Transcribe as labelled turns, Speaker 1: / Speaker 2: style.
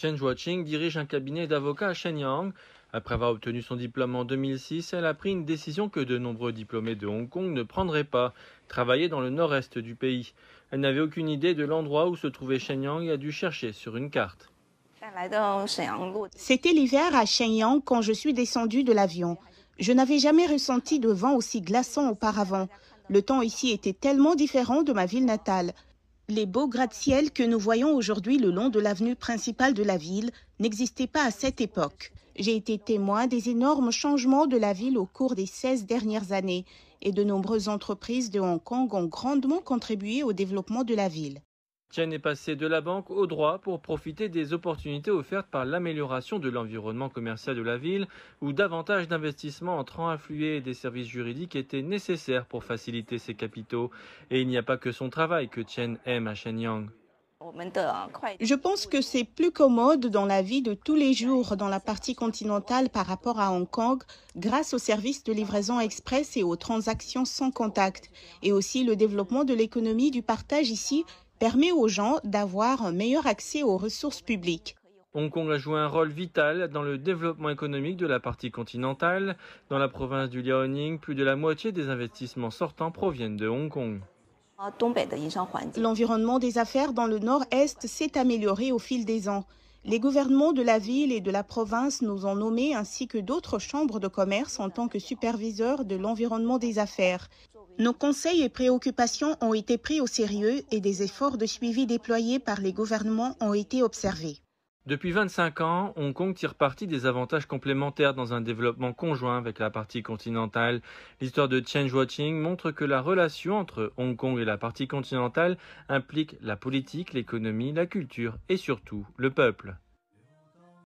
Speaker 1: Chen Zhuoqing dirige un cabinet d'avocats à Shenyang. Après avoir obtenu son diplôme en 2006, elle a pris une décision que de nombreux diplômés de Hong Kong ne prendraient pas, travailler dans le nord-est du pays. Elle n'avait aucune idée de l'endroit où se trouvait Shenyang et a dû chercher sur une carte.
Speaker 2: C'était l'hiver à Shenyang quand je suis descendue de l'avion. Je n'avais jamais ressenti de vent aussi glaçant auparavant. Le temps ici était tellement différent de ma ville natale. Les beaux gratte-ciel que nous voyons aujourd'hui le long de l'avenue principale de la ville n'existaient pas à cette époque. J'ai été témoin des énormes changements de la ville au cours des 16 dernières années et de nombreuses entreprises de Hong Kong ont grandement contribué au développement de la ville.
Speaker 1: Chen est passé de la banque au droit pour profiter des opportunités offertes par l'amélioration de l'environnement commercial de la ville, où davantage d'investissements entrant à et des services juridiques étaient nécessaires pour faciliter ses capitaux. Et il n'y a pas que son travail que Chen aime à Shenyang.
Speaker 2: Je pense que c'est plus commode dans la vie de tous les jours dans la partie continentale par rapport à Hong Kong grâce aux services de livraison express et aux transactions sans contact et aussi le développement de l'économie du partage ici permet aux gens d'avoir un meilleur accès aux ressources publiques.
Speaker 1: Hong Kong a joué un rôle vital dans le développement économique de la partie continentale. Dans la province du Liaoning, plus de la moitié des investissements sortants proviennent de Hong Kong.
Speaker 2: L'environnement des affaires dans le nord-est s'est amélioré au fil des ans. Les gouvernements de la ville et de la province nous ont nommés ainsi que d'autres chambres de commerce en tant que superviseurs de l'environnement des affaires. Nos conseils et préoccupations ont été pris au sérieux et des efforts de suivi déployés par les gouvernements ont été observés.
Speaker 1: Depuis 25 ans, Hong Kong tire parti des avantages complémentaires dans un développement conjoint avec la partie continentale. L'histoire de Change Watching montre que la relation entre Hong Kong et la partie continentale implique la politique, l'économie, la culture et surtout le peuple.